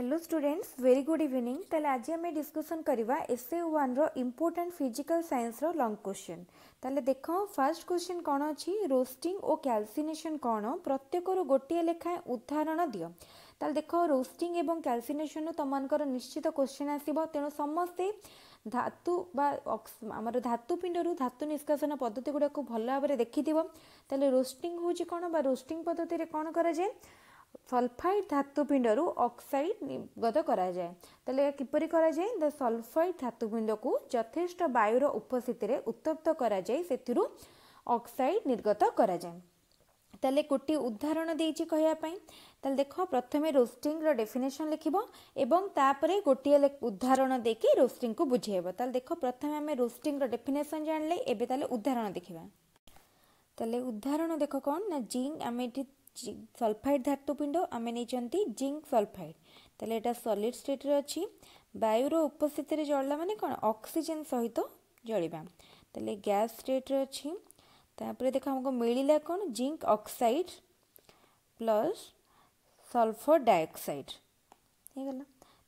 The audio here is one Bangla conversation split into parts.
hello students very good evening তাহলে আজ আমি ডিসকসন করা এসএ ওয়ানর ইম্পোর্টাট ফিজিকাল সাইন্সর লং কোশ্চিন তাহলে দেখ ফার্স্ট কোশ্চিন কোণ অছি রোস্টিং ও ক্যালসিনেসন কোণ প্রত্যেকর গোটিয়ে লেখায় উদাহরণ দিও তাহলে দেখ রোস্টিং এবং ক্যালসিনেসন তোমার নিশ্চিত কোশ্চিন আসব তেমন সমস্তে ধাতু বা আমার ধাতুপিণ্ডরু ধাতু নিষ্কাশন পদ্ধতি গুড়া ভাল ভাবে দেখিথিব তাহলে রোস্টিং হচ্ছে কোণ বা রোস্টিং পদ্ধতিরে কোণ করা যায় ସଲଫାଇଡ୍ ଧାତୁପିଣ୍ଡରୁ ଅକ୍ସାଇଡ୍ ନିର୍ଗତ କରାଯାଏ ତାହେଲେ ଏହା କିପରି କରାଯାଏ ଦ ସଲଫାଇଡ୍ ଧାତୁପିଣ୍ଡକୁ ଯଥେଷ୍ଟ ବାୟୁର ଉପସ୍ଥିତିରେ ଉତ୍ତପ୍ତ କରାଯାଇ ସେଥିରୁ ଅକ୍ସାଇଡ୍ ନିର୍ଗତ କରାଯାଏ ତାହେଲେ ଗୋଟିଏ ଉଦାହରଣ ଦେଇଛି କହିବା ପାଇଁ ତାହେଲେ ଦେଖ ପ୍ରଥମେ ରୋଷ୍ଟିଂର ଡେଫିନେସନ୍ ଲେଖିବ ଏବଂ ତାପରେ ଗୋଟିଏ ଉଦାହରଣ ଦେଇକି ରୋଷ୍ଟିଂକୁ ବୁଝେଇବ ତାହେଲେ ଦେଖ ପ୍ରଥମେ ଆମେ ରୋଷ୍ଟିଂର ଡେଫିନେସନ୍ ଜାଣିଲେ ଏବେ ତାହେଲେ ଉଦାହରଣ ଦେଖିବା ତାହେଲେ ଉଦାହରଣ ଦେଖ କ'ଣ ନା ଜିଙ୍କ୍ ଆମେ ଏଠି ସଲଫାଇଡ଼ ଧାତୁପିଣ୍ଡ ଆମେ ନେଇଛନ୍ତି ଜିଙ୍କ୍ ସଲଫାଇଡ଼ ତାହେଲେ ଏଇଟା ସଲିଡ଼ ଷ୍ଟେଟ୍ରେ ଅଛି ବାୟୁର ଉପସ୍ଥିତିରେ ଜଳିଲା ମାନେ କ'ଣ ଅକ୍ସିଜେନ୍ ସହିତ ଜଳିବା ତାହେଲେ ଗ୍ୟାସ୍ ଷ୍ଟେଟ୍ରେ ଅଛି ତାପରେ ଦେଖ ଆମକୁ ମିଳିଲା କ'ଣ zinc oxide plus sulphur dioxide ହେଇଗଲା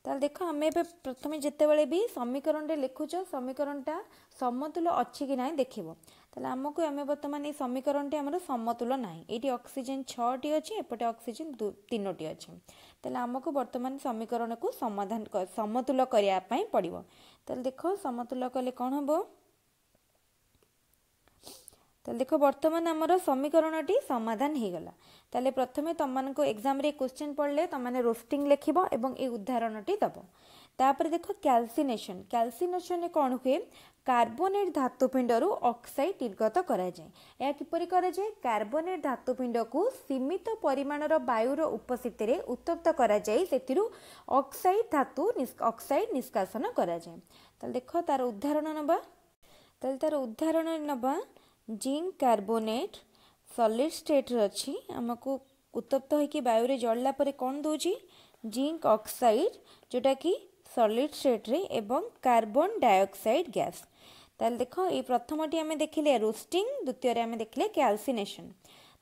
ତାହେଲେ ଦେଖ ଆମେ ଏବେ ପ୍ରଥମେ ଯେତେବେଳେ ବି ସମୀକରଣରେ ଲେଖୁଛ ସମୀକରଣଟା ସମତୁଲ ଅଛି କି ନାହିଁ ଦେଖିବ ତାହେଲେ ଆମକୁ ଆମେ ବର୍ତ୍ତମାନ ଏଇ ସମୀକରଣଟି ଆମର ସମତୁଲ ନାହିଁ ଏଇଠି ଅକ୍ସିଜେନ୍ ଛଅଟି ଅଛି ଏପଟେ ଅକ୍ସିଜେନ୍ ତିନୋଟି ଅଛି ତାହେଲେ ଆମକୁ ବର୍ତ୍ତମାନ ସମୀକରଣକୁ ସମାଧାନ ସମତୁଲ କରିବା ପାଇଁ ପଡ଼ିବ ତାହେଲେ ଦେଖ ସମତୁଲ କଲେ କ'ଣ ହେବ ତାହେଲେ ଦେଖ ବର୍ତ୍ତମାନ ଆମର ସମୀକରଣଟି ସମାଧାନ ହେଇଗଲା ତାହେଲେ ପ୍ରଥମେ ତମମାନଙ୍କୁ ଏକ୍ଜାମ୍ରେ ଏ କ୍ୱେଶ୍ଚିନ୍ ପଡ଼ିଲେ ତୁମମାନେ ରୋଷ୍ଟିଂ ଲେଖିବ ଏବଂ ଏ ଉଦାହରଣଟି ଦେବ ତାପରେ ଦେଖ କ୍ୟାଲସିନେସନ୍ କ୍ୟାଲସିନେସନ୍ରେ କ'ଣ ହୁଏ কার্বনেট ধাতুপিণ্ডরু অক্সাইড নির্গত করাযায় ଏହା କିପରି କରାଯାଏ କାର୍ବୋନେଟ୍ ଧାତୁପିଣ୍ଡକୁ ସୀମିତ ପରିମାଣର ବାୟୁର ଉପସ୍ଥିତିରେ ଉତ୍ତପ୍ତ କରାଯାଇ ସେଥିରୁ ଅକ୍ସାଇଡ୍ ଧାତୁ ଅକ୍ସାଇଡ୍ ନିଷ୍କାସନ କରାଯାଏ ତାହେଲେ ଦେଖ ତାର ଉଦାହରଣ ନେବା ତାହେଲେ ତାର ଉଦାହରଣ ନେବା ଜିଙ୍କ୍ କାର୍ବୋନେଟ୍ ସଲିଡ୍ ଷ୍ଟେଟ୍ରେ ଅଛି ଆମକୁ ଉତ୍ତପ୍ତ ହୋଇକି ବାୟୁରେ ଜଳିଲା ପରେ କ'ଣ ଦେଉଛି ଜିଙ୍କ୍ ଅକ୍ସାଇଡ୍ ଯେଉଁଟାକି ସଲିଡ୍ ଷ୍ଟେଟ୍ରେ ଏବଂ କାର୍ବନ୍ ଡାଇଅକ୍ସାଇଡ୍ ଗ୍ୟାସ୍ তাহলে দেখ এই প্রথমটি আমি দেখলে রোস্টিং দ্বিতীয় আমি দেখলে ক্যালসিনেসন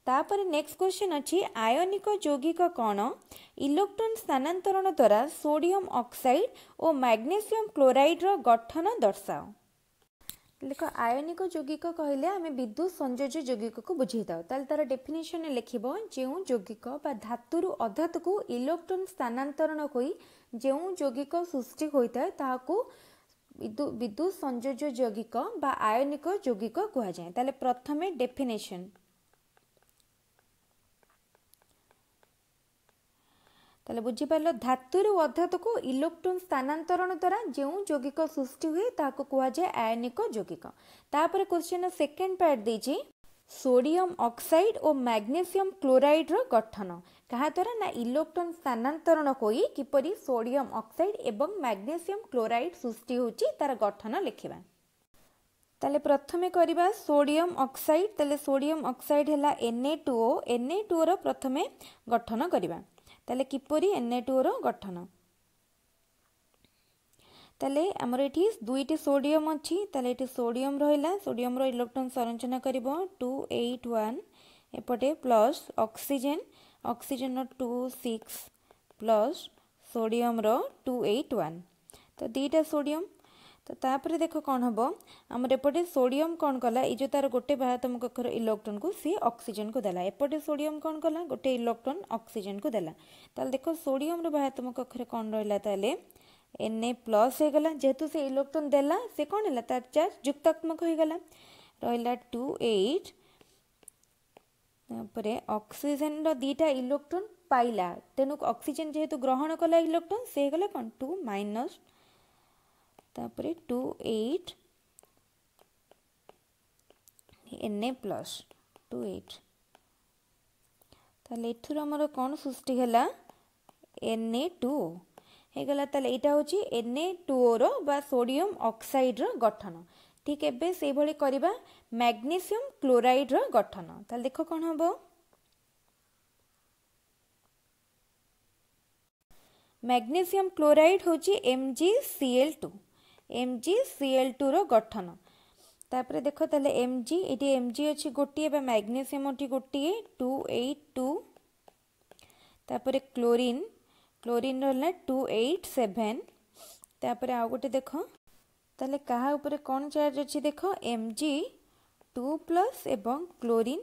তাপরে নেক্সট কোশ্চেন অছি আয়নিক যৌগিক কণ ইলেকট্রন স্থানান্তরণ দ্বারা সোডিয়াম অক্সাইড ও ম্যাগনেসিয়াম ক্লোরাইডর গঠন দর্শাও দেখ আয়নিক যৌগিক কহিলে আমি বিদ্যুৎ সংযোজ যৌগিকକୁ বুঝাই দাও তাহলে তার ডেফিনেসন লিখব যে যৌগিক বা ধাতুর অধাতুকু ইলেকট্রন স্থানান্তরণ হয়ে যে যৌগিক সৃষ্টি হয়ে থাকে তাহলে ବିଦ୍ୟୁତ ସଂଯୋଜ୍ୟ ଯୌଗିକ ବା ଆୟନିକ ଯୌଗିକ କୁହାଯାଏ ତାହେଲେ ପ୍ରଥମେ ଡେଫିନେସନ୍ ତାହେଲେ ବୁଝିପାରିଲ ଧାତୁରୁ ଅଧାତୁକୁ ଇଲେକ୍ଟ୍ରୋନ୍ ସ୍ଥାନାନ୍ତରଣ ଦ୍ୱାରା ଯେଉଁ ଯୌଗିକ ସୃଷ୍ଟି ହୁଏ ତାହାକୁ କୁହାଯାଏ ଆୟନିକ ଯୌଗିକ ତାପରେ କ୍ୱେଶ୍ଚିନ୍ ସେକେଣ୍ଡ ପାର୍ଟ ଦେଇଛି ସୋଡ଼ିୟମ୍ ଅକ୍ସାଇଡ଼୍ ଓ ମାଗ୍ନେସିୟମ୍ କ୍ଲୋରାଇଡ଼୍ର ଗଠନ କାହାଦ୍ୱାରା ନା ଇଲେକ୍ଟ୍ରନ୍ ସ୍ଥାନାନ୍ତରଣ ହୋଇ କିପରି ସୋଡ଼ିୟମ୍ ଅକ୍ସାଇଡ଼୍ ଏବଂ ମାଗ୍ନେସିୟମ୍ କ୍ଲୋରାଇଡ଼୍ ସୃଷ୍ଟି ହେଉଛି ତା'ର ଗଠନ ଲେଖିବା ତାହେଲେ ପ୍ରଥମେ କରିବା ସୋଡ଼ିୟମ୍ ଅକ୍ସାଇଡ଼୍ ତାହେଲେ ସୋଡ଼ିୟମ୍ ଅକ୍ସାଇଡ଼୍ ହେଲା N A two O N A ଟୁଓର ପ୍ରଥମେ ଗଠନ କରିବା ତାହେଲେ କିପରି ଏନ୍ ଟୁଓର ଗଠନ তাহলে আমার এটি দুইটি সোডিয়ম অছি তাহলে এটি সোডিয়ম রহিলা সোডিয়মর ইলেকট্রন সংরচনা করব টু এইট ওয়ান এপটে প্লস অক্সিজেন অক্সিজেনর টু সিক্স প্লস সোডিয়মর টু এইট ওয়ান তো দুইটা সোডিয়ম তো তাপরে দেখ কণ হব আমার এপটে সোডিয়ম কণ কলা এই যে তার গোটে বাহাতম কক্ষর ইলেকট্রন কু সি অক্সিজেন কু দেলা এপটে সোডিয়ম কণ কলা গোটে ইলেকট্রন অক্সিজেন কু দেলা তাহলে দেখ সোডিয়মর বাহাতম কক্ষরে কণ রহিলা তাহলে एन ए प्लस होगा जेहेतु से इलेक्ट्रोन देला से कौन है तार चार्ज जुक्तात्मक होगा रहा टू एट তাপরে অক্সিজেন দুইটা ইলেকট্রোন পাইলা তেণু অক্সিজেন যেহেতু গ্রহণ কলা ইলেকট্রোন সে হয়ে কম টু মাইনস তাপরে two eight N A plus two eight তাহলে এর আমার কম সৃষ্টি হল এন এ টু ହେଇଗଲା ତାହେଲେ ଏଇଟା ହେଉଛି ଏନ୍ଏ ଟୁଓର ବା ସୋଡ଼ିୟମ୍ ଅକ୍ସାଇଡ଼୍ର ଗଠନ ଠିକ୍ ଏବେ ସେଇଭଳି କରିବା ମ୍ୟାଗ୍ନେସିୟମ୍ କ୍ଲୋରାଇଡ଼୍ର ଗଠନ ତାହେଲେ ଦେଖ କ'ଣ ହେବ ମ୍ୟାଗ୍ନେସିୟମ୍ କ୍ଲୋରାଇଡ଼ ହେଉଛି M G C L two M G C L ଟୁର ଗଠନ ତାପରେ ଦେଖ ତାହେଲେ ଏମ୍ ଜି ଏଠି ଏମ୍ ଜି ଅଛି ଗୋଟିଏ ବା ମ୍ୟାଗ୍ନେସିୟମ୍ ଅଛି ଗୋଟିଏ ଟୁ ଏଇଟ୍ ଟୁ ତାପରେ କ୍ଲୋରିନ୍ ক্লোরিন রহলা টু এইট সেভেন তাপরে আউ গোটে দেখ তাহলে কাহা উপরে কোন চার্জ অছি দেখ এমজি টু প্লস এবং ক্লোরিন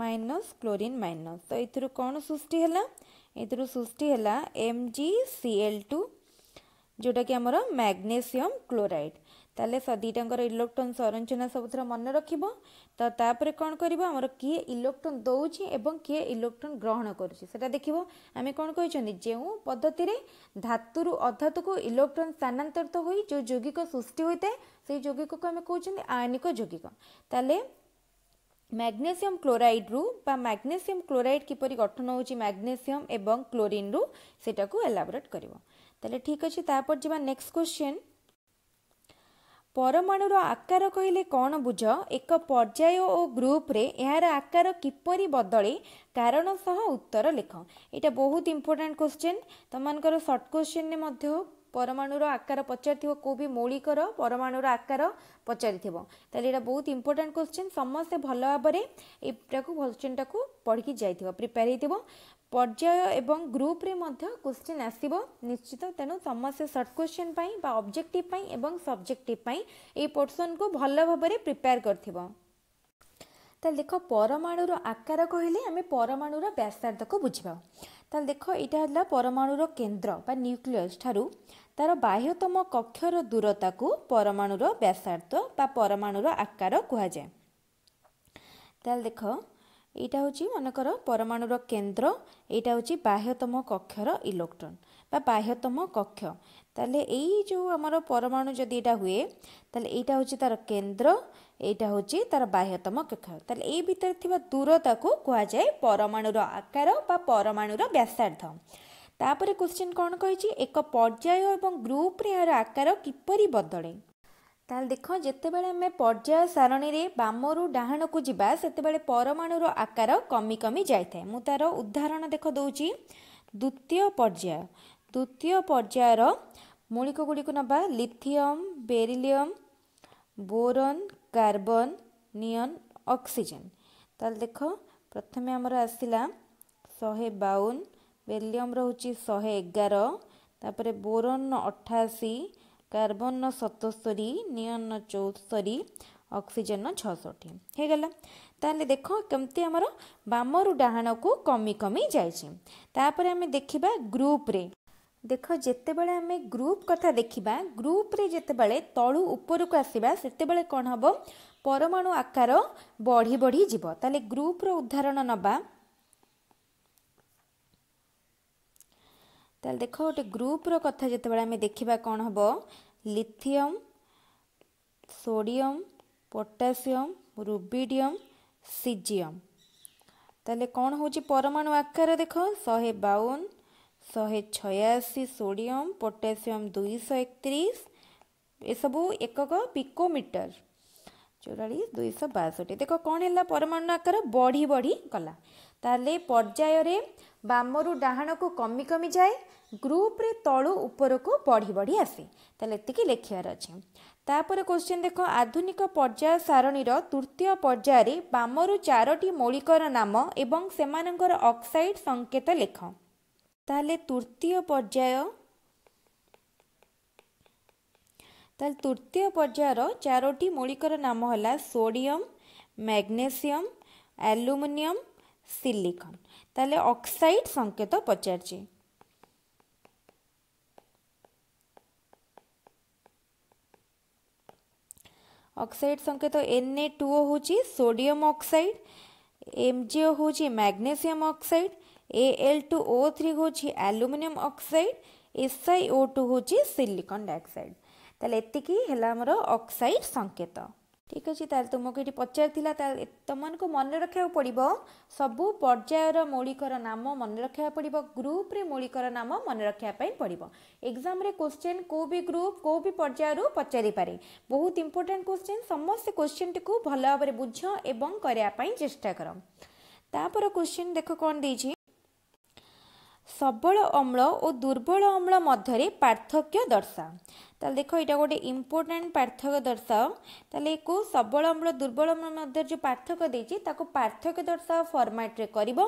মাইনস ক্লোরিন মাইনস তো এর কোণ সৃষ্টি হলা এর সৃষ্টি হলা এমজি সিএল টু ଯେଉଁଟାକି ଆମର ମ୍ୟାଗ୍ନେସିୟମ୍ କ୍ଲୋରାଇଡ଼୍ তাহলে দুইটাঙ্কর ইলেকট্রন সরঞ্চনা সবুথর মনে রাখব তো তাপরে কম করব আমার কি ইলেকট্রন দৌছি এবং কি ইলেকট্রন গ্রহণ করছে সেটা দেখব আমি কম কিন্তু যে পদ্ধতি ধাতুর অধাতুক ইলেকট্রন স্থানান্তরিত হয়ে যে যৌগিক সৃষ্টি হয়ে থাকে সেই যৌগিক আমি কৌন আয়নিক যৌগিক তাহলে ম্যাগনেসিয়াম ক্লোরাইড রু বা ম্যাগনেসিয়াম ক্লোরাইড কিপর গঠন হচ্ছে ম্যাগনেসিয়াম এবং ক্লোরিন রু সেটা এলাবোরেট করব তাহলে ঠিক আছে তারপর যা নেক্সট কোশ্চেন ପରମାଣୁର ଆକାର କହିଲେ କ'ଣ ବୁଝ ଏକ ପର୍ଯ୍ୟାୟ ଓ ଗ୍ରୁପରେ ଏହାର ଆକାର କିପରି ବଦଳେ କାରଣ ସହ ଉତ୍ତର ଲେଖ ଏଇଟା ବହୁତ ଇମ୍ପୋର୍ଟାଣ୍ଟ କ୍ୱେଶ୍ଚିନ୍ ତମମାନଙ୍କର ସର୍ଟ କ୍ୱେଶ୍ଚିନ୍ରେ ମଧ୍ୟ ପରମାଣୁର ଆକାର ପଚାରିଥିବ କେଉଁ ବି ମୌଳିକର ପରମାଣୁର ଆକାର ପଚାରିଥିବ ତାହେଲେ ଏଇଟା ବହୁତ ଇମ୍ପୋର୍ଟାଣ୍ଟ କ୍ୱେଶ୍ଚିନ୍ ସମସ୍ତେ ଭଲ ଭାବରେ ଏଇଟାକୁ କ୍ୱେଶ୍ଚିନ୍ଟାକୁ ପଢ଼ିକି ଯାଇଥିବ ପ୍ରିପେୟାର୍ ହେଇଥିବ ପର୍ଯ୍ୟାୟ ଏବଂ ଗ୍ରୁପ୍ରେ ମଧ୍ୟ କ୍ୱେଶ୍ଚିନ୍ ଆସିବ ନିଶ୍ଚିତ ତେଣୁ ସମସ୍ତେ ସର୍ଟ କ୍ୱେଶ୍ଚିନ୍ ପାଇଁ ବା ଅବଜେକ୍ଟିଭ୍ ପାଇଁ ଏବଂ ସବଜେକ୍ଟିଭ୍ ପାଇଁ ଏଇ ପୋର୍ସନ୍କୁ ଭଲ ଭାବରେ ପ୍ରିପେୟାର୍ କରିଥିବ ତାହେଲେ ଦେଖ ପରମାଣୁର ଆକାର କହିଲେ ଆମେ ପରମାଣୁର ବ୍ୟାସାର୍ଦ୍ଧକୁ ବୁଝିବା ତାହେଲେ ଦେଖ ଏଇଟା ହେଲା ପରମାଣୁର କେନ୍ଦ୍ର ବା ନ୍ୟୁକ୍ଲିୟସ୍ ଠାରୁ ତା'ର ବାହ୍ୟତମ କକ୍ଷର ଦୂରତାକୁ ପରମାଣୁର ବ୍ୟାସାର୍ଥ ବା ପରମାଣୁର ଆକାର କୁହାଯାଏ ତାହେଲେ ଦେଖ ଏଇଟା ହେଉଛି ମନେକର ପରମାଣୁର କେନ୍ଦ୍ର ଏଇଟା ହେଉଛି ବାହ୍ୟତମ କକ୍ଷର ଇଲେକ୍ଟ୍ରନ୍ ବା ବାହ୍ୟତମ କକ୍ଷ ତାହେଲେ ଏଇ ଯେଉଁ ଆମର ପରମାଣୁ ଯଦି ଏଇଟା ହୁଏ ତାହେଲେ ଏଇଟା ହେଉଛି ତାର କେନ୍ଦ୍ର ଏଇଟା ହେଉଛି ତାର ବାହ୍ୟତମ କକ୍ଷ ତାହେଲେ ଏଇ ଭିତରେ ଥିବା ଦୂରତାକୁ କୁହାଯାଏ ପରମାଣୁର ଆକାର ବା ପରମାଣୁର ବ୍ୟାସାର୍ଦ୍ଧ ତାପରେ କ୍ୱେଶ୍ଚିନ୍ କ'ଣ କହିଛି ଏକ ପର୍ଯ୍ୟାୟ ଏବଂ ଗ୍ରୁପରେ ଏହାର ଆକାର କିପରି ବଦଳେ ତାହେଲେ ଦେଖ ଯେତେବେଳେ ଆମେ ପର୍ଯ୍ୟାୟ ସାରଣୀରେ ବାମରୁ ଡାହାଣକୁ ଯିବା ସେତେବେଳେ ପରମାଣୁର ଆକାର କମି କମି ଯାଇଥାଏ ମୁଁ ତାର ଉଦାହରଣ ଦେଖ ଦେଉଛି ଦ୍ୱିତୀୟ ପର୍ଯ୍ୟାୟ ତୃତୀୟ ପର୍ଯ୍ୟାୟର ମୌଳିକ ଗୁଡ଼ିକୁ ନେବା lithium beryllium boron carbon neon oxygen ତାହେଲେ ଦେଖ ପ୍ରଥମେ ଆମର ଆସିଲା ଶହେ ବାଉନ ବେରିଲିୟମ୍ ରହୁଛି ଶହେ ଏଗାର ତାପରେ ବୋରନ୍ ଅଠାଅଶୀ କାର୍ବନ୍ର ସତସ୍ତରୀ ନିଅନ୍ ଚଉସ୍ତରୀ ଅକ୍ସିଜେନ୍ର ଛଅଷଠି ହେଇଗଲା ତାହେଲେ ଦେଖ କେମିତି ଆମର ବାମରୁ ଡାହାଣକୁ କମି କମି ଯାଇଛି ତାପରେ ଆମେ ଦେଖିବା ଗ୍ରୁପ୍ରେ ଦେଖ ଯେତେବେଳେ ଆମେ ଗ୍ରୁପ୍ କଥା ଦେଖିବା ଗ୍ରୁପ୍ରେ ଯେତେବେଳେ ତଳୁ ଉପରକୁ ଆସିବା ସେତେବେଳେ କ'ଣ ହେବ ପରମାଣୁ ଆକାର ବଢ଼ି ବଢ଼ି ଯିବ ତାହେଲେ ଗ୍ରୁପ୍ର ଉଦାହରଣ ନେବା ତାହେଲେ ଦେଖ ଗୋଟେ ଗ୍ରୁପ୍ର କଥା ଯେତେବେଳେ ଆମେ ଦେଖିବା କ'ଣ ହେବ lithium sodium potassium rubidium caesium ତାହେଲେ କ'ଣ ହେଉଛି ପରମାଣୁ ଆକାର ଦେଖ ଶହେ ବାଉନ୍ ଶହେ ଛୟାଅଶୀ ସୋଡ଼ିୟମ୍ ପୋଟାସିୟମ୍ ଦୁଇଶହ ଏକତିରିଶ ଏସବୁ ଏକକ ପିକୋମିଟର ଚଉରାଳିଶ ଦୁଇଶହ ବାଷଠି ଦେଖ କ'ଣ ହେଲା ପରମାଣୁ ଆକାର ବଢ଼ି ବଢ଼ି ଗଲା ତାହେଲେ ପର୍ଯ୍ୟାୟରେ ବାମରୁ ଡାହାଣକୁ କମି କମି ଯାଏ ଗ୍ରୁପରେ ତଳୁ ଉପରକୁ ବଢ଼ି ବଢ଼ି ଆସେ ତାହେଲେ ଏତିକି ଲେଖିବାର ଅଛି ତାପରେ କୋଶ୍ଚିନ୍ ଦେଖ ଆଧୁନିକ ପର୍ଯ୍ୟାୟ ସାରଣୀର ତୃତୀୟ ପର୍ଯ୍ୟାୟରେ ବାମରୁ ଚାରୋଟି ମୌଳିକର ନାମ ଏବଂ ସେମାନଙ୍କର ଅକ୍ସାଇଡ୍ ସଙ୍କେତ ଲେଖ তাহলে তৃতীয় পর্যায় তাহলে তৃতীয় পর্যায়ের চারোটি মৌলিকর নাম হলা সোডিয়াম ম্যাগনেসিয়াম আলুমিনিয়াম সিলিকন তাহলে অক্সাইড সংকেত পচারছে অক্সাইড সংকেত এনএ টুও হচ্ছে সোডিয়াম অক্সাইড এমজিও হচ্ছে ম্যাগনেসিয়াম অক্সাইড AL2O3 ହେଉଛି ଆଲୁମିନିୟମ ଅକ୍ସାଇଡ୍ SiO2 ହେଉଛି ସିଲିକନ୍ ଡାଇଅକ୍ସାଇଡ୍ ତାହେଲେ ଏତିକି ହେଲା ଆମର ଅକ୍ସାଇଡ୍ ସଙ୍କେତ ଠିକ୍ ଅଛି ତାହେଲେ ତୁମକୁ ଏଠି ପଚାରିଥିଲା ତାହେଲେ ତୁମମାନଙ୍କୁ ମନେ ରଖିବାକୁ ପଡ଼ିବ ସବୁ ପର୍ଯ୍ୟାୟର ମୌଳିକର ନାମ ମନେ ରଖିବାକୁ ପଡ଼ିବ ଗ୍ରୁପ୍ରେ ମୌଳିକର ନାମ ମନେ ରଖିବା ପାଇଁ ପଡ଼ିବ ଏକ୍ଜାମ୍ରେ କୋଶ୍ଚିନ୍ କେଉଁ ବି ଗ୍ରୁପ୍ କେଉଁ ବି ପର୍ଯ୍ୟାୟରୁ ପଚାରିପାରେ ବହୁତ ଇମ୍ପୋର୍ଟାଣ୍ଟ କୋଶ୍ଚିନ୍ ସମସ୍ତେ କୋଶ୍ଚିନ୍ଟିକୁ ଭଲ ଭାବରେ ବୁଝ ଏବଂ କରିବା ପାଇଁ ଚେଷ୍ଟା କର ତାପରେ କୋଶ୍ଚିନ୍ ଦେଖ କ'ଣ ଦେଇଛି ସବଳ ଅମ୍ଳ ଓ ଦୁର୍ବଳ ଅମ୍ଳ ମଧ୍ୟରେ ପାର୍ଥକ୍ୟ ଦର୍ଶା ତାହେଲେ ଦେଖ ଏଇଟା ଗୋଟେ ଇମ୍ପୋର୍ଟାଣ୍ଟ ପାର୍ଥକ୍ୟ ଦର୍ଶାଅ ତାହେଲେ ଏକୁ ସବଳ ଅମ୍ଳ ଦୁର୍ବଳ ଅମ୍ଳ ମଧ୍ୟରେ ଯେଉଁ ପାର୍ଥକ୍ୟ ଦେଇଛି ତାକୁ ପାର୍ଥକ୍ୟ ଦର୍ଶାଅ ଫର୍ମାଟ୍ରେ କରିବ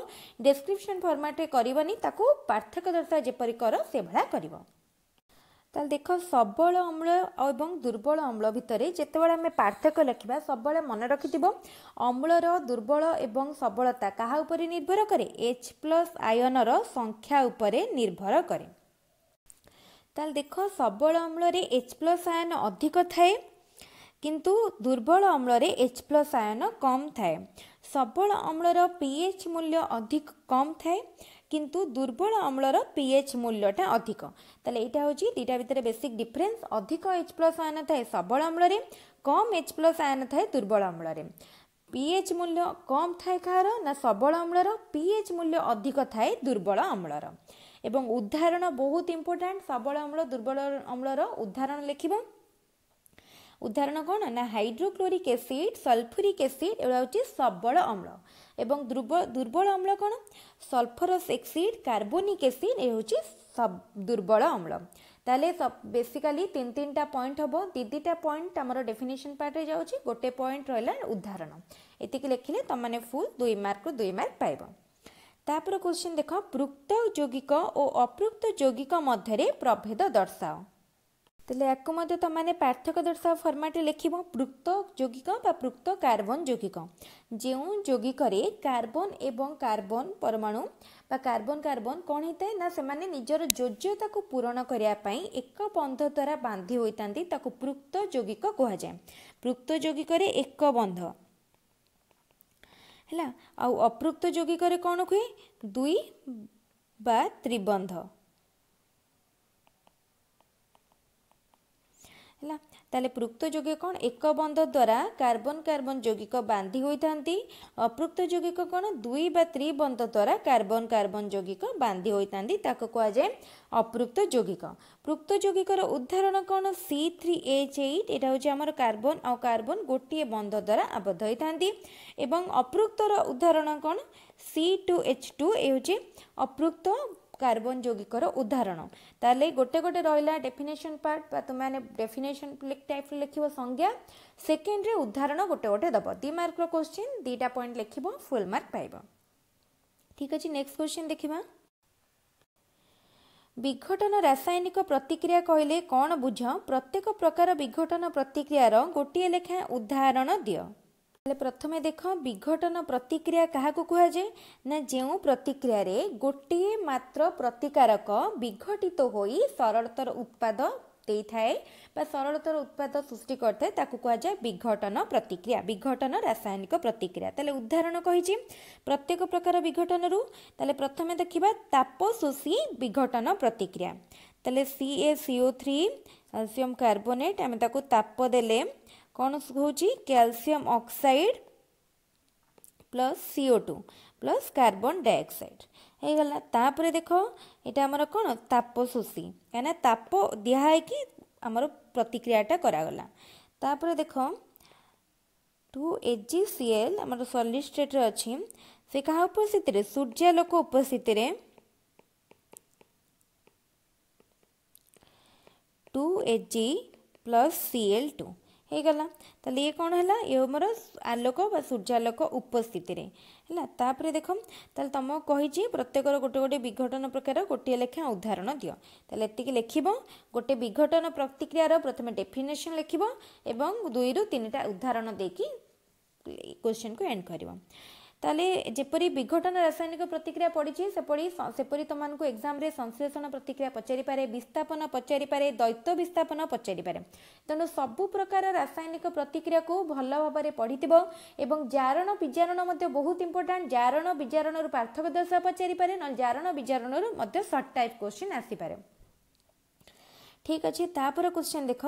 ଡେସ୍କ୍ରିପ୍ସନ୍ ଫର୍ମାଟ୍ରେ କରିବନି ତାକୁ ପାର୍ଥକ୍ୟ ଦର୍ଶାଅ ଯେପରି କର ସେଭଳିଆ କରିବ ତାହେଲେ ଦେଖ ସବଳ ଅମ୍ଳ ଏବଂ ଦୁର୍ବଳ ଅମ୍ଳ ଭିତରେ ଯେତେବେଳେ ଆମେ ପାର୍ଥକ୍ୟ ଲେଖିବା ସବଳ ମନେ ରଖିଥିବ ଅମ୍ଳର ଦୁର୍ବଳ ଏବଂ ସବଳତା କାହା ଉପରେ ନିର୍ଭର କରେ ଏଚ୍ ପ୍ଲସ୍ ଆୟନର ସଂଖ୍ୟା ଉପରେ ନିର୍ଭର କରେ ତାହେଲେ ଦେଖ ସବଳ ଅମ୍ଳରେ ଏଚ୍ ପ୍ଲସ୍ ଆୟନ ଅଧିକ ଥାଏ କିନ୍ତୁ ଦୁର୍ବଳ ଅମ୍ଳରେ ଏଚ୍ ପ୍ଲସ୍ ଆୟନ କମ୍ ଥାଏ ସବଳ ଅମ୍ଳର ପିଏଚ୍ ମୂଲ୍ୟ ଅଧିକ କମ୍ ଥାଏ କିନ୍ତୁ ଦୁର୍ବଳ ଅମ୍ଳର ପି ଏଚ୍ ମୂଲ୍ୟଟା ଅଧିକ ତାହେଲେ ଏଇଟା ହେଉଛି ଦୁଇଟା ଭିତରେ ବେସିକ୍ ଡିଫରେନ୍ସ ଅଧିକ ଏଚ୍ ପ୍ଲସ୍ ଆୟନ ଥାଏ ସବଳ ଅମ୍ଳରେ କମ୍ ଏଚ୍ ପ୍ଲସ୍ ଆୟନ ଥାଏ ଦୁର୍ବଳ ଅମ୍ଳରେ ପି ଏଚ୍ ମୂଲ୍ୟ କମ୍ ଥାଏ କାହାର ନା ସବଳ ଅମ୍ଳର ପି ଏଚ୍ ମୂଲ୍ୟ ଅଧିକ ଥାଏ ଦୁର୍ବଳ ଅମ୍ଳର ଏବଂ ଉଦାହରଣ ବହୁତ ଇମ୍ପୋର୍ଟାଣ୍ଟ ସବଳ ଅମ୍ଳ ଦୁର୍ବଳ ଅମ୍ଳର ଉଦାହରଣ ଲେଖିବ ଉଦାହରଣ କ'ଣ ନା ହାଇଡ୍ରୋକ୍ଲୋରିକ୍ ଏସିଡ୍ ସଲଫୁରିକ୍ ଏସିଡ୍ ଏଗୁଡ଼ା ହେଉଛି ସବଳ ଅମ୍ଳ ଏବଂ ଦୁର୍ବଳ ଅମ୍ଳ କ'ଣ সলফরস ଏକ୍ସିଡ଼୍ কার্বোনিক ଏସିଡ୍ ଏ ହେଉଛି দুর্বল অম্ল তাহলে সব বেসিকালি তিন তিনটা পয়েন্ট হব দুই দুইটা পয়েন্ট আমার ডেফিনেসন পার্টে যাଉଛି ଗୋଟେ ପଏଣ୍ଟ ରହିଲା ଉଦାହରଣ ଏତିକି ଲେଖିଲେ ତମମାନେ ଫୁଲ୍ ଦୁଇ ମାର୍କରୁ ଦୁଇ ମାର୍କ ପାଇବ ତାପରେ କୋଶ୍ଚିନ୍ ଦେଖ ପୃକ୍ତ ଯୌଗିକ ଓ ଅପୃକ୍ତ ଯୌଗିକ ମଧ୍ୟରେ ପ୍ରଭେଦ ଦର୍ଶାଅ তাহলে একু মধ্যে তোমাদের পার্থক্য দর্শাও ফর্মাটে লিখব পৃক্ত যৌগিক বা পৃক্ত কার্বন যৌগিক যে যৌগিকরে কার্বন এবং কার্বন পরমাণু বা কার্বন কার্বন কণ হয়ে না সে নিজের যোজ্যতা পূরণ করা এক বন্ধ দ্বারা বাঁধি হয়ে থাকে তাকে পৃক্ত যৌগিক কুহযায় পৃক্ত যৌগিকরে এক বন্ধ হল আপৃক্ত যৌগিকরে ଯୌଗିକରେ କ'ଣ ହୁଏ ଦୁଇ ବା ହେଲା ତାହେଲେ ପୃକ୍ତ ଯୌଗିକ କ'ଣ ଏକ ବନ୍ଧ ଦ୍ୱାରା କାର୍ବନ କାର୍ବନ ଯୌଗିକ ବାନ୍ଧି ହୋଇଥାନ୍ତି ଅପୃକ୍ତ ଯୌଗିକ କ'ଣ ଦୁଇ ବା ତ୍ରିବନ୍ଧ ଦ୍ୱାରା କାର୍ବନ କାର୍ବନ ଯୌଗିକ ବାନ୍ଧି ହୋଇଥାନ୍ତି ତାକୁ କୁହାଯାଏ ଅପୃକ୍ତ ଯୌଗିକ ପୃକ୍ତ ଯୌଗିକର ଉଦାହରଣ କ'ଣ ସି ଥ୍ରୀ ଏଚ୍ ଏଇଟ୍ ଏଇଟା ହେଉଛି ଆମର କାର୍ବନ ଆଉ କାର୍ବନ ଗୋଟିଏ ବନ୍ଧ ଦ୍ୱାରା ଆବଦ୍ଧ ହୋଇଥାନ୍ତି ଏବଂ ଅପୃକ୍ତର ଉଦାହରଣ କ'ଣ C two H two A ହେଉଛି ଅପୃକ୍ତ কার্বন যৌগিকর উদাহরণ তাহলে গোটে গোটে রহলা ডেফিনেসন পার্ট বা তুমি ডেফিনেসন টাইপ লিখব সংজ্ঞা সেকেন্ডরে উদাহরণ গোটে গোটে দেব দুই মার্কর কোশ্চিন দুইটা পয়েন্ট লিখব ফুল মার্ক পাইব ঠিক আছে নেক্সট কোশ্চিন দেখিবা ବିଘଟନ ରାସାୟନିକ ପ୍ରତିକ୍ରିୟା କହିଲେ କ'ଣ ବୁଝ ପ୍ରତ୍ୟେକ ପ୍ରକାର ବିଘଟନ ପ୍ରତିକ୍ରିୟାର ଗୋଟିଏ ଲେଖାଏଁ ଉଦାହରଣ ଦିଅ তাহলে প্রথমে দেখ বিঘটন প্রতিক্রিয়া কাহাকু কুহযায় না যে প্রতিক্রিয়ারে গোটিয়ে মাত্র প্রতিকারক বিঘটিত হয়ে সরলতর উৎপাদ ଦେଇଥାଏ ବା ସରଳତର ଉତ୍ପାଦ ସୃଷ୍ଟି କରିଥାଏ ତାକୁ କୁହାଯାଏ ବିଘଟନ ପ୍ରତିକ୍ରିୟା ବିଘଟନ ରାସାୟନିକ ପ୍ରତିକ୍ରିୟା ତାହେଲେ ଉଦାହରଣ କହିଛି ପ୍ରତ୍ୟେକ ପ୍ରକାର ବିଘଟନରୁ ତାହେଲେ ପ୍ରଥମେ ଦେଖିବା ତାପ ଶୋଷି ବିଘଟନ ପ୍ରତିକ୍ରିୟା ତାହେଲେ C A C O three calcium carbonate ଆମେ ତାକୁ ତାପ ଦେଲେ କ'ଣ ହେଉଛି calcium oxide plus CO two plus carbon dioxide ହେଇଗଲା ତାପରେ ଦେଖ ଏଇଟା ଆମର କ'ଣ ତାପ ଶୋଷି କାହିଁକିନା ତାପ ଦିଆ ହେଇକି ଆମର ପ୍ରତିକ୍ରିୟାଟା କରାଗଲା ତାପରେ ଦେଖ ଟୁ ଏଚ୍ ସି ଏଲ୍ ଆମର ସଲିଡ୍ ଷ୍ଟେଟ୍ରେ ଅଛି ସେ କାହା ଉପସ୍ଥିତିରେ ସୂର୍ଯ୍ୟାଲୋକ ଉପସ୍ଥିତିରେ two A G plus C L two ହେଇଗଲା ତାହେଲେ ଇଏ କ'ଣ ହେଲା ଇଏ ମୋର ଆଲୋକ ବା ସୂର୍ଯ୍ୟାଲୋକ ଉପସ୍ଥିତିରେ ହେଲା ତାପରେ ଦେଖ ତାହେଲେ ତମ କହିଛି ପ୍ରତ୍ୟେକର ଗୋଟେ ଗୋଟେ ବିଘଟନ ପ୍ରକାର ଗୋଟିଏ ଲେଖା ଉଦାହରଣ ଦିଅ ତାହେଲେ ଏତିକି ଲେଖିବ ଗୋଟେ ବିଘଟନ ପ୍ରତିକ୍ରିୟାର ପ୍ରଥମେ ଡେଫିନେସନ୍ ଲେଖିବ ଏବଂ ଦୁଇରୁ ତିନିଟା ଉଦାହରଣ ଦେଇକି କୋଶ୍ଚିନ୍କୁ ଏଣ୍ଡ କରିବ ତାହେଲେ ଯେପରି ବିଘଟନ ରାସାୟନିକ ପ୍ରତିକ୍ରିୟା ପଡ଼ିଛି ସେପରି ସେପରି ତୁମମାନଙ୍କୁ ଏକ୍ଜାମ୍ରେ ସଂଶ୍ଳେଷଣ ପ୍ରତିକ୍ରିୟା ପଚାରିପାରେ ବିସ୍ଥାପନ ପଚାରିପାରେ ଦୈତ ବିସ୍ଥାପନ ପଚାରିପାରେ ତେଣୁ ସବୁ ପ୍ରକାର ରାସାୟନିକ ପ୍ରତିକ୍ରିୟାକୁ ଭଲ ଭାବରେ ପଢ଼ିଥିବ ଏବଂ ଜାରଣ ବିଜାରଣ ମଧ୍ୟ ବହୁତ ଇମ୍ପୋର୍ଟାଣ୍ଟ ଜାରଣ ବିଜାରଣରୁ ପାର୍ଥକ୍ୟ ଦଶା ପଚାରିପାରେ ନହେଲେ ଜାରଣ ବିଜାରଣରୁ ମଧ୍ୟ ସର୍ଟ ଟାଇପ୍ କୋଶ୍ଚିନ୍ ଆସିପାରେ ଠିକ୍ ଅଛି ତାପରେ କ୍ୱେଶ୍ଚିନ୍ ଦେଖ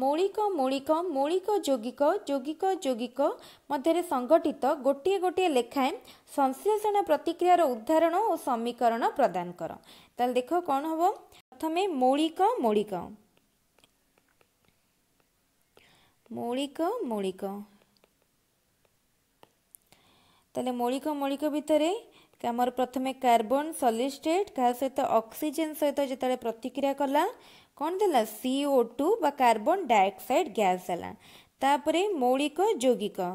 ମୌଳିକ ମୌଳିକ ମୌଳିକ ଯୌଗିକ ଯୌଗିକ ଯୌଗିକ ମଧ୍ୟରେ ସଂଗଠିତ ଗୋଟିଏ ଗୋଟିଏ ଲେଖାଏଁ ସଂଶ୍ଳେଷଣ ପ୍ରତିକ୍ରିୟାର ଉଦାହରଣ ଓ ସମୀକରଣ ପ୍ରଦାନ କର ତାହେଲେ ଦେଖ କ'ଣ ହେବ ପ୍ରଥମେ ମୌଳିକ ମୌଳିକ ମୌଳିକ ମୌଳିକ ତାହେଲେ ମୌଳିକ ମୌଳିକ ଭିତରେ ଆମର ପ୍ରଥମେ କାର୍ବନ୍ ସଲିଷ୍ଟେଟ୍ କାହା ସହିତ ଅକ୍ସିଜେନ୍ ସହିତ ଯେତେବେଳେ ପ୍ରତିକ୍ରିୟା କଲା କ'ଣ ଦେଲା ସି ଓ ଟୁ ବା କାର୍ବନ୍ ଡାଇଅକ୍ସାଇଡ଼୍ ଗ୍ୟାସ୍ ହେଲା ତାପରେ ମୌଳିକ ଯୌଗିକ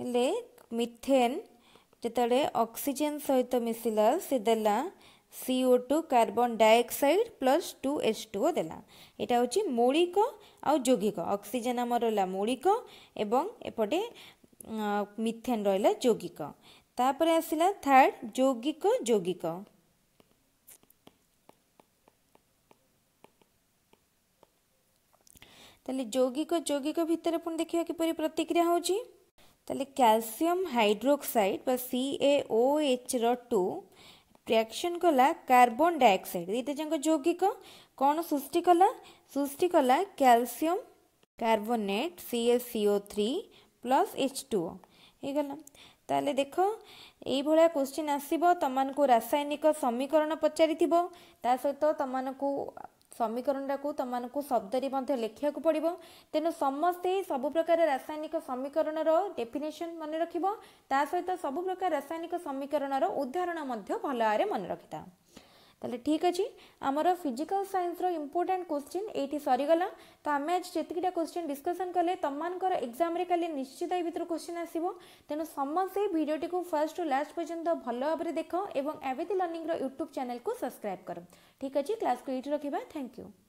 ହେଲେ ମିଥେନ୍ ଯେତେବେଳେ ଅକ୍ସିଜେନ୍ ସହିତ ମିଶିଲା ସେ ଦେଲା C O two carbon dioxide plus two H two O ଦେଲା ଏଇଟା ହେଉଛି ମୌଳିକ ଆଉ ଯୌଗିକ ଅକ୍ସିଜେନ୍ ଆମର ରହିଲା ମୌଳିକ ଏବଂ ଏପଟେ ମିଥେନ୍ ରହିଲା ଯୌଗିକ ତାପରେ ଆସିଲା ଥାର୍ଡ଼ ଯୌଗିକ ଯୌଗିକ ତାହେଲେ ଯୌଗିକ ଯୌଗିକ ଭିତରେ ପୁଣି ଦେଖିବା କିପରି ପ୍ରତିକ୍ରିୟା ହେଉଛି ତାହେଲେ କ୍ୟାଲସିୟମ୍ ହାଇଡ୍ରୋକ୍ସାଇଡ୍ ବା ସି ଏ ଓ ଏଚ୍ର ଟୁ ରିଆକ୍ସନ୍ କଲା କାର୍ବନ୍ ଡାଇଅକ୍ସାଇଡ୍ ଦୁଇଟା ଯାକ ଯୌଗିକ କ'ଣ ସୃଷ୍ଟି କଲା ସୃଷ୍ଟି କଲା calcium carbonate C A C O three plus H two O ହେଇଗଲା ତାହେଲେ ଦେଖ ଏଇଭଳିଆ କ୍ୱେଶ୍ଚିନ୍ ଆସିବ ତମମାନଙ୍କୁ ରାସାୟନିକ ସମୀକରଣ ପଚାରିଥିବ ତା ସହିତ ତମମାନଙ୍କୁ ସମୀକରଣଟାକୁ ତମମାନଙ୍କୁ ଶବ୍ଦରେ ମଧ୍ୟ ଲେଖିବାକୁ ପଡ଼ିବ ତେଣୁ ସମସ୍ତେ ସବୁ ପ୍ରକାର ରାସାୟନିକ ସମୀକରଣର ଡେଫିନେସନ୍ ମନେ ରଖିବ ତା ସହିତ ସବୁ ପ୍ରକାର ରାସାୟନିକ ସମୀକରଣର ଉଦାହରଣ ମଧ୍ୟ ଭଲ ଭାବରେ ମନେ ରଖିଥାଉ তাহলে ঠিক আছে আমার ফিজিকাল সাইন্সর ইম্পোর্টাট কোশ্চিন এইটি সরিগলা তো আমি আজ যেতকিটা কোশ্চিন ডিসকসন কলে তোমার এক্সামে কালি নিশ্চিত এই ভিতর কোশ্চিন আসব তেমন সমস্তে ভিডিওটি ফার্স্ট টু লাস্ট পর্যন্ত ভাল ভাবে দেখ এবং এভিতি লর্নিংর ইউট্ୟୁବ୍ ଚ୍ୟାନେଲକୁ ସବସ୍କ୍ରାଇବ୍ କର ଠିକ୍ ଅଛି କ୍ଲାସ୍କୁ ଏଇଠି ରଖିବା ଥ୍ୟାଙ୍କ ୟୁ